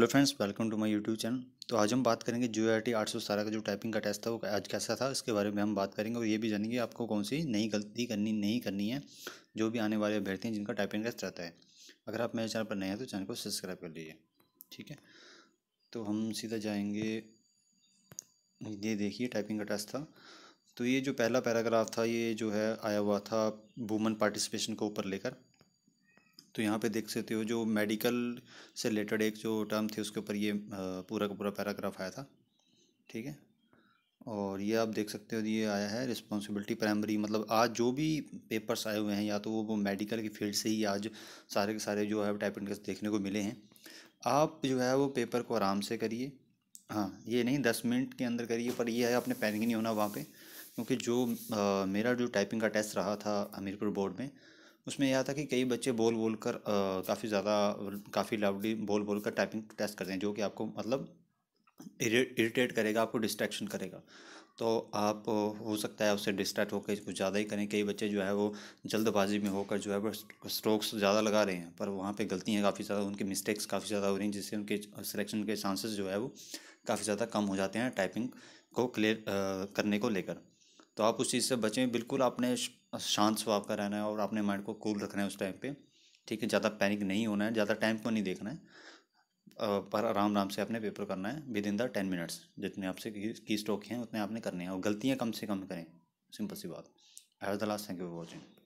hello friends welcome to my YouTube channel तो आज हम बात करेंगे जो आई आठ सौ सतारह का जो टाइपिंग का टेस्ट था वो आज कैसा था इसके बारे में हम बात करेंगे और ये भी जानेंगे आपको कौन सी नई गलती करनी नहीं करनी है जो भी आने वाले अभ्यर्थी हैं जिनका टाइपिंग टेस्ट रहता है अगर आप मेरे चैनल पर नए हैं तो चैनल को सब्सक्राइब कर लीजिए ठीक है तो हम सीधा जाएंगे ये देखिए टाइपिंग का टेस्ट था तो ये जो पहला पैराग्राफ था ये जो है आया हुआ था वुमन पार्टिसिपेशन को ऊपर लेकर तो यहाँ पे देख सकते हो जो मेडिकल से रिलेटेड एक जो टर्म थी उसके ऊपर ये पूरा का पूरा पैराग्राफ आया था ठीक है और ये आप देख सकते हो ये आया है रिस्पॉन्सिबिलिटी प्राइमरी मतलब आज जो भी पेपर्स आए हुए हैं या तो वो वो मेडिकल की फील्ड से ही आज सारे के सारे जो है टाइपिंग टेस्ट देखने को मिले हैं आप जो है वो पेपर को आराम से करिए हाँ ये नहीं दस मिनट के अंदर करिए पर ये है आपने पैनिक नहीं होना वहाँ पर क्योंकि जो आ, मेरा जो टाइपिंग का टेस्ट रहा था हमीरपुर बोर्ड में उसमें यह था कि कई बच्चे बोल बोल कर काफ़ी ज़्यादा काफ़ी लाउडली बोल बोल कर टाइपिंग टेस्ट करते हैं जो कि आपको मतलब इरिटेट करेगा आपको डिस्ट्रैक्शन करेगा तो आप हो सकता है उससे डिस्ट्रैक्ट होकर कुछ ज़्यादा ही करें कई बच्चे जो है वो जल्दबाजी में होकर जो है वो स्ट्रोक्स ज़्यादा लगा रहे हैं पर वहाँ पे गलतियाँ काफ़ी ज़्यादा उनके मिस्टेक्स काफ़ी ज़्यादा हो रही हैं जिससे उनके सिलेक्शन के चांसेस जो है वो काफ़ी ज़्यादा कम हो जाते हैं टाइपिंग को क्लियर करने को लेकर तो आप उस चीज़ से बचें बिल्कुल आपने शांत स्वभाव का रहना है और अपने माइंड को कूल रखना है उस टाइम पे ठीक है ज़्यादा पैनिक नहीं होना है ज़्यादा टाइम को नहीं देखना है पर आराम आराम से अपने पेपर करना है within the ten minutes जितने आपसे की स्ट्रोक हैं उतने आपने करने हैं और गलतियाँ कम से कम करें सिंपल सी बात have the last thank you for watching